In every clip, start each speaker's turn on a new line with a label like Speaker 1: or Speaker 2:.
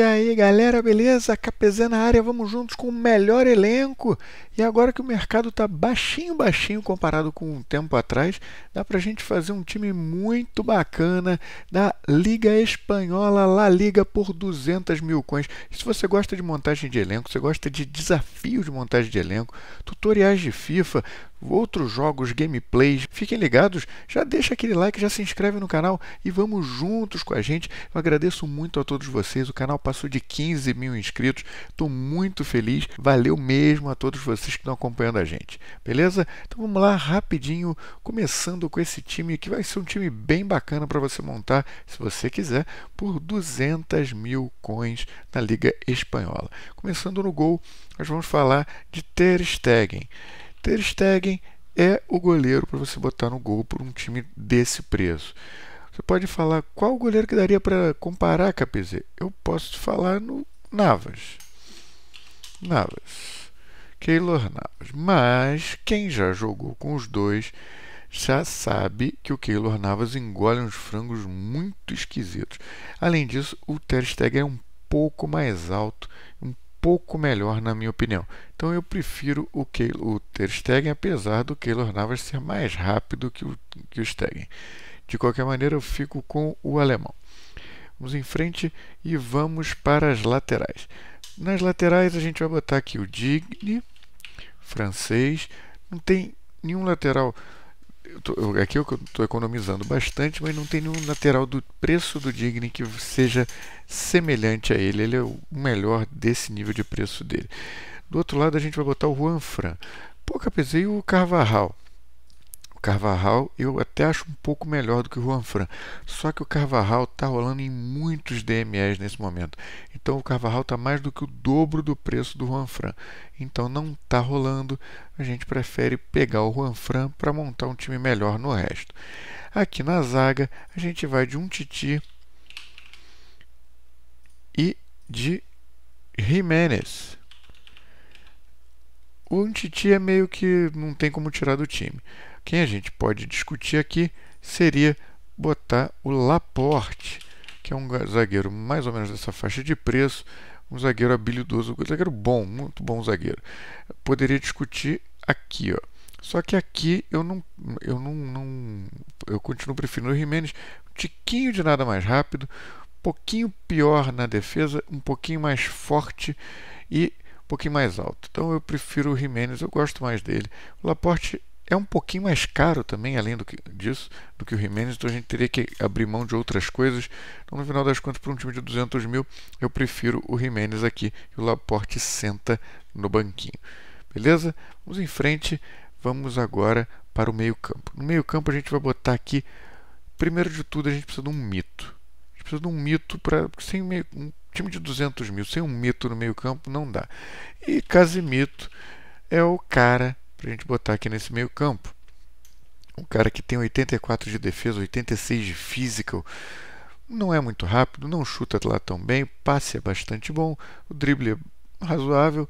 Speaker 1: E aí galera, beleza? KPZ na área, vamos juntos com o melhor elenco. E agora que o mercado está baixinho, baixinho comparado com um tempo atrás, dá para a gente fazer um time muito bacana da Liga Espanhola, La Liga, por 200 mil coins. E se você gosta de montagem de elenco, você gosta de desafios de montagem de elenco, tutoriais de FIFA, outros jogos, gameplays. Fiquem ligados, já deixa aquele like, já se inscreve no canal e vamos juntos com a gente. Eu agradeço muito a todos vocês, o canal passou de 15 mil inscritos, estou muito feliz, valeu mesmo a todos vocês que estão acompanhando a gente, beleza? Então vamos lá rapidinho, começando com esse time que vai ser um time bem bacana para você montar, se você quiser, por 200 mil coins na Liga Espanhola. Começando no gol, nós vamos falar de Ter Stegen. Ter Stegen é o goleiro para você botar no gol por um time desse preço. Você pode falar qual goleiro que daria para comparar com a PZ? Eu posso falar no Navas. Navas. Keylor Navas. Mas quem já jogou com os dois já sabe que o Keylor Navas engole uns frangos muito esquisitos. Além disso, o Ter Stegen é um pouco mais alto, um pouco melhor, na minha opinião. Então eu prefiro o, o Ter Stegen, apesar do Keylor Navas ser mais rápido que o, que o Stegen. De qualquer maneira, eu fico com o alemão. Vamos em frente e vamos para as laterais. Nas laterais, a gente vai botar aqui o Digne, francês. Não tem nenhum lateral eu tô, aqui eu é estou economizando bastante, mas não tem nenhum lateral do preço do Digni que seja semelhante a ele. Ele é o melhor desse nível de preço dele. Do outro lado, a gente vai botar o Juanfran. Pô, Capizei e o Carvajal. Carvajal eu até acho um pouco melhor do que o Juan Fran. Só que o Carvajal está rolando em muitos DMEs nesse momento. Então o Carvajal está mais do que o dobro do preço do Juan Fran. Então não está rolando. A gente prefere pegar o Juan Fran para montar um time melhor no resto. Aqui na zaga a gente vai de um Titi e de Jiménez. O Titi é meio que não tem como tirar do time quem a gente pode discutir aqui seria botar o Laporte, que é um zagueiro mais ou menos dessa faixa de preço, um zagueiro habilidoso, um zagueiro bom, muito bom zagueiro. Poderia discutir aqui, ó. Só que aqui eu não, eu não, não eu continuo preferindo o Jimenez, um tiquinho de nada mais rápido, um pouquinho pior na defesa, um pouquinho mais forte e um pouquinho mais alto. Então eu prefiro o Jimenez, eu gosto mais dele. O Laporte é um pouquinho mais caro também, além do que, disso, do que o Jimenez, então a gente teria que abrir mão de outras coisas. Então, no final das contas, para um time de 200 mil, eu prefiro o Jimenez aqui e o Laporte senta no banquinho. Beleza? Vamos em frente, vamos agora para o meio-campo. No meio-campo, a gente vai botar aqui, primeiro de tudo, a gente precisa de um mito. A gente precisa de um mito para. Sem meio, um time de 200 mil, sem um mito no meio-campo, não dá. E Casimito é o cara para a gente botar aqui nesse meio campo. Um cara que tem 84 de defesa, 86 de física, não é muito rápido, não chuta lá tão bem, passe é bastante bom, o drible é razoável,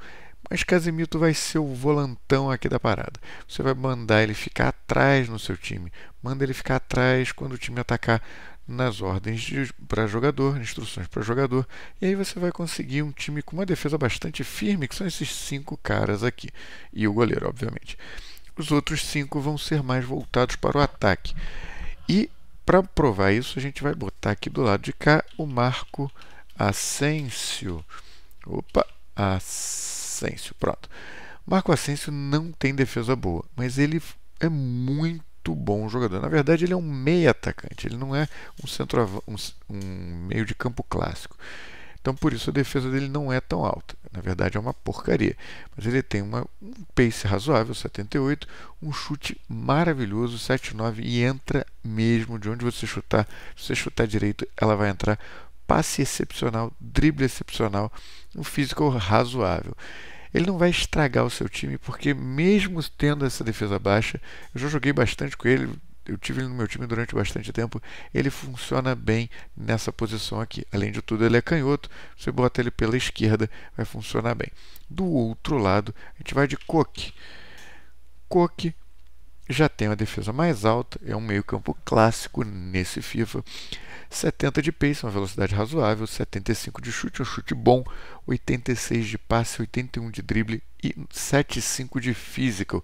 Speaker 1: mas Casemiro vai ser o volantão aqui da parada. Você vai mandar ele ficar atrás no seu time, manda ele ficar atrás quando o time atacar nas ordens para jogador, instruções para jogador, e aí você vai conseguir um time com uma defesa bastante firme, que são esses cinco caras aqui, e o goleiro, obviamente. Os outros cinco vão ser mais voltados para o ataque. E para provar isso, a gente vai botar aqui do lado de cá o Marco Asensio. Opa, Asensio, pronto. Marco Asensio não tem defesa boa, mas ele é muito muito bom jogador. Na verdade, ele é um meia atacante, ele não é um, centro, um, um meio de campo clássico. Então, por isso, a defesa dele não é tão alta. Na verdade, é uma porcaria. Mas ele tem uma, um pace razoável, 78, um chute maravilhoso, 79, e entra mesmo de onde você chutar. Se você chutar direito, ela vai entrar. Passe excepcional, drible excepcional, um físico razoável ele não vai estragar o seu time, porque mesmo tendo essa defesa baixa, eu já joguei bastante com ele, eu tive ele no meu time durante bastante tempo, ele funciona bem nessa posição aqui. Além de tudo, ele é canhoto, você bota ele pela esquerda, vai funcionar bem. Do outro lado, a gente vai de Cook. Cook já tem uma defesa mais alta, é um meio-campo clássico nesse FIFA. 70 de pace, uma velocidade razoável, 75 de chute, um chute bom, 86 de passe, 81 de drible e 75 de physical.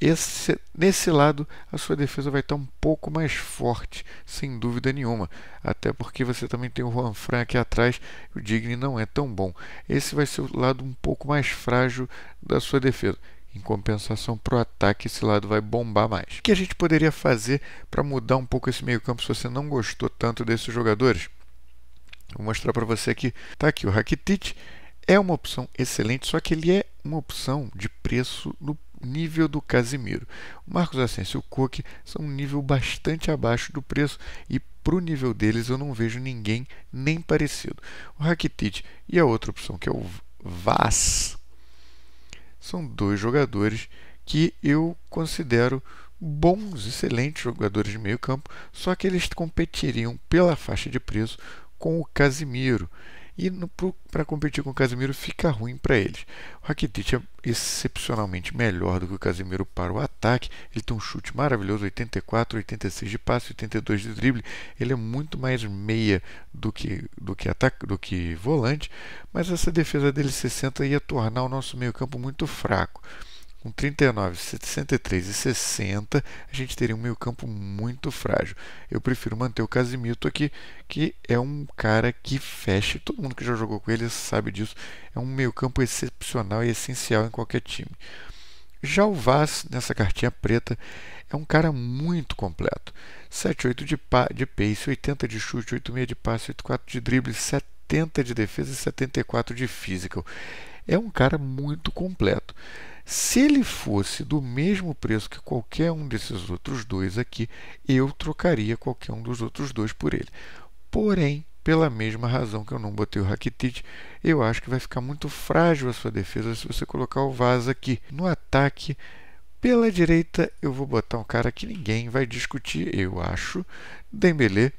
Speaker 1: Esse, nesse lado, a sua defesa vai estar um pouco mais forte, sem dúvida nenhuma. Até porque você também tem o Juan Fran aqui atrás, o Digne não é tão bom. Esse vai ser o lado um pouco mais frágil da sua defesa. Em compensação, para o ataque, esse lado vai bombar mais. O que a gente poderia fazer para mudar um pouco esse meio-campo se você não gostou tanto desses jogadores? Vou mostrar para você aqui. Tá aqui o Rakitic. É uma opção excelente, só que ele é uma opção de preço no nível do Casimiro. O Marcos Asensio e o Cook são um nível bastante abaixo do preço e para o nível deles eu não vejo ninguém nem parecido. O Rakitic e a outra opção que é o Vaz são dois jogadores que eu considero bons, excelentes jogadores de meio campo, só que eles competiriam pela faixa de preço com o Casimiro. E para competir com o Casemiro fica ruim para eles. O Rakitic é excepcionalmente melhor do que o Casemiro para o ataque. Ele tem um chute maravilhoso, 84, 86 de passe, 82 de drible. Ele é muito mais meia do que do que ataque, do que volante, mas essa defesa dele 60 ia tornar o nosso meio-campo muito fraco com 39, 63 e 60, a gente teria um meio-campo muito frágil. Eu prefiro manter o Casimiro aqui, que é um cara que fecha, todo mundo que já jogou com ele sabe disso. É um meio-campo excepcional e essencial em qualquer time. Já o Vaz, nessa cartinha preta, é um cara muito completo. 7,8 de, pa de pace, 80 de chute, 8,6 de passe, 8,4 de drible, 70 de defesa e 74 de physical. É um cara muito completo. Se ele fosse do mesmo preço que qualquer um desses outros dois aqui, eu trocaria qualquer um dos outros dois por ele. Porém, pela mesma razão que eu não botei o Rakitic, eu acho que vai ficar muito frágil a sua defesa se você colocar o Vaz aqui. No ataque, pela direita, eu vou botar um cara que ninguém vai discutir, eu acho, Dembele,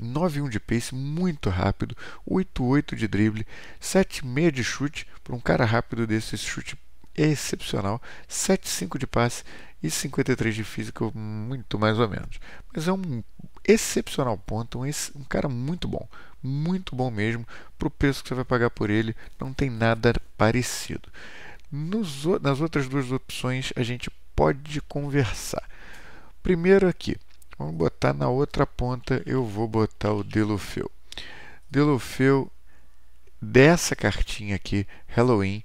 Speaker 1: 9-1 de pace, muito rápido, 8-8 de drible, 7-6 de chute, para um cara rápido desse, esse chute excepcional, 7,5 de passe e 53 de física, muito mais ou menos. Mas é um excepcional ponto, um, ex um cara muito bom, muito bom mesmo, para o preço que você vai pagar por ele, não tem nada parecido. Nos, nas outras duas opções a gente pode conversar. Primeiro aqui, vamos botar na outra ponta, eu vou botar o Delufeu. Delufeu dessa cartinha aqui, Halloween,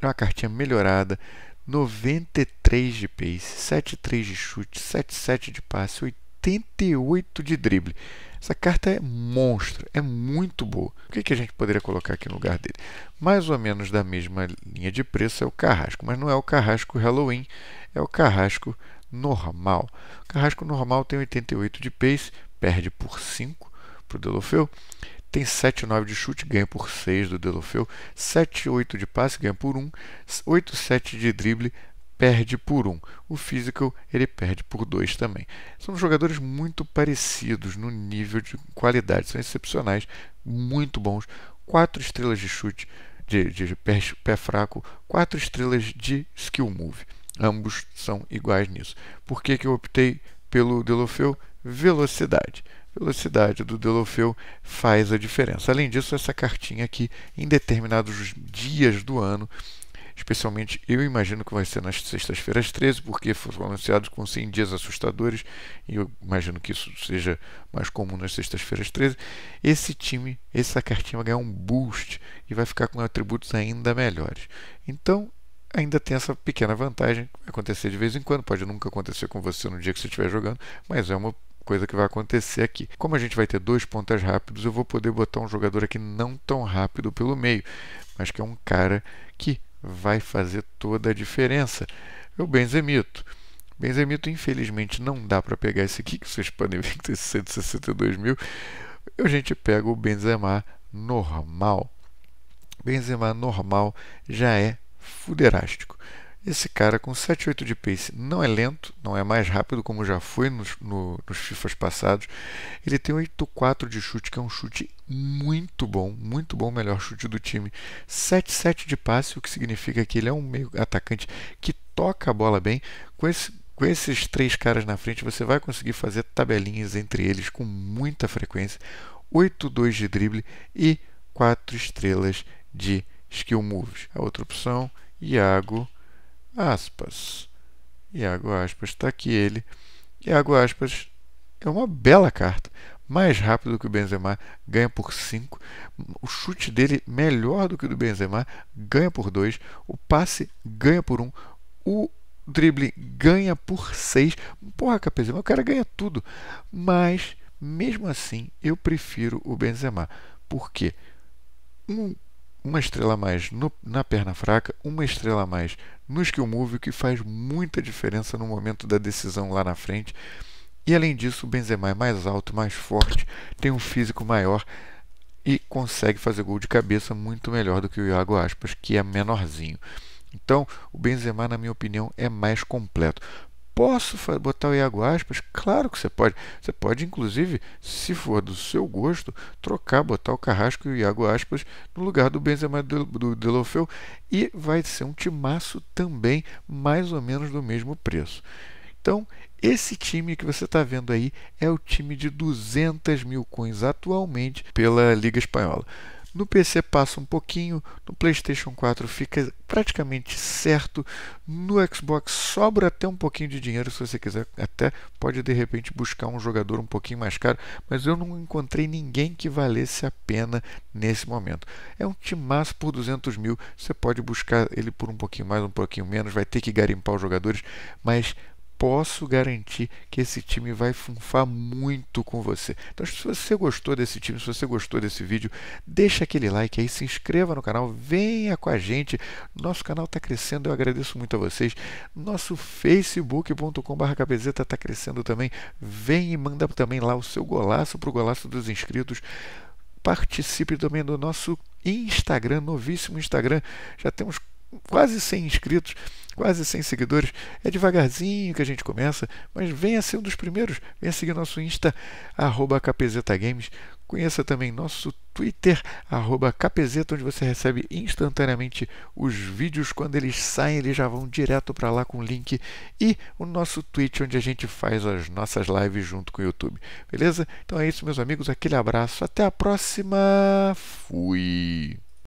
Speaker 1: é uma cartinha melhorada, 93 de pace, 73 de chute, 77 de passe, 88 de drible. Essa carta é monstro, é muito boa. O que, que a gente poderia colocar aqui no lugar dele? Mais ou menos da mesma linha de preço é o Carrasco, mas não é o Carrasco Halloween, é o Carrasco normal. O Carrasco normal tem 88 de pace, perde por 5 para o Delofeu, tem 7, 9 de chute, ganha por 6 do Delofeu. 7, 8 de passe, ganha por 1. 8, 7 de drible, perde por 1. O physical, ele perde por 2 também. São jogadores muito parecidos no nível de qualidade. São excepcionais, muito bons. 4 estrelas de chute, de, de pé, pé fraco, 4 estrelas de skill move. Ambos são iguais nisso. Por que, que eu optei pelo Delofeu? Velocidade velocidade do Delofeu faz a diferença. Além disso, essa cartinha aqui, em determinados dias do ano, especialmente eu imagino que vai ser nas sextas-feiras 13, porque foram anunciados com 100 dias assustadores, e eu imagino que isso seja mais comum nas sextas-feiras 13. Esse time, essa cartinha vai ganhar um boost e vai ficar com atributos ainda melhores. Então, ainda tem essa pequena vantagem, que vai acontecer de vez em quando, pode nunca acontecer com você no dia que você estiver jogando, mas é uma coisa que vai acontecer aqui. Como a gente vai ter dois pontas rápidos, eu vou poder botar um jogador aqui não tão rápido pelo meio, mas que é um cara que vai fazer toda a diferença. É o Benzemito. Benzemito, infelizmente, não dá para pegar esse aqui, que vocês podem ver que tem 162 mil. A gente pega o Benzema normal. Benzema normal já é fuderástico. Esse cara com 7,8 de pace não é lento, não é mais rápido como já foi nos, no, nos FIFAs passados. Ele tem 8,4 de chute, que é um chute muito bom, muito bom, melhor chute do time. 7,7 de passe, o que significa que ele é um meio atacante que toca a bola bem. Com, esse, com esses três caras na frente, você vai conseguir fazer tabelinhas entre eles com muita frequência. 8,2 de drible e 4 estrelas de skill moves. A outra opção, Iago aspas. Iago Aspas está aqui ele. Iago Aspas é uma bela carta. Mais rápido que o Benzema, ganha por 5. O chute dele melhor do que o do Benzema, ganha por 2. O passe ganha por 1. Um. O drible ganha por 6. Porra, capesema o cara ganha tudo. Mas, mesmo assim, eu prefiro o Benzema. Por quê? Um, uma estrela a mais no, na perna fraca, uma estrela a mais no skill move, o que faz muita diferença no momento da decisão lá na frente. E além disso, o Benzema é mais alto, mais forte, tem um físico maior e consegue fazer gol de cabeça muito melhor do que o Iago Aspas, que é menorzinho. Então, o Benzema, na minha opinião, é mais completo. Posso botar o Iago Aspas? Claro que você pode. Você pode, inclusive, se for do seu gosto, trocar, botar o Carrasco e o Iago Aspas no lugar do Benzema do, do Delofeu e vai ser um timaço também, mais ou menos do mesmo preço. Então, esse time que você está vendo aí é o time de 200 mil coins atualmente pela Liga Espanhola. No PC passa um pouquinho, no PlayStation 4 fica praticamente certo, no Xbox sobra até um pouquinho de dinheiro, se você quiser, até pode de repente buscar um jogador um pouquinho mais caro, mas eu não encontrei ninguém que valesse a pena nesse momento. É um timaço por 200 mil, você pode buscar ele por um pouquinho mais, um pouquinho menos, vai ter que garimpar os jogadores, mas posso garantir que esse time vai funfar muito com você. Então, se você gostou desse time, se você gostou desse vídeo, deixa aquele like aí, se inscreva no canal, venha com a gente. Nosso canal está crescendo, eu agradeço muito a vocês. Nosso facebook.com/kpzeta está crescendo também. Vem e manda também lá o seu golaço para o golaço dos inscritos participe também do nosso Instagram, novíssimo Instagram. Já temos quase 100 inscritos, quase 100 seguidores. É devagarzinho que a gente começa, mas venha ser um dos primeiros. Venha seguir nosso Insta, arroba kpzgames. Conheça também nosso Twitter, arroba kpzeta, onde você recebe instantaneamente os vídeos. Quando eles saem, eles já vão direto para lá com o link. E o nosso Twitch, onde a gente faz as nossas lives junto com o YouTube. Beleza? Então é isso, meus amigos. Aquele abraço. Até a próxima. Fui.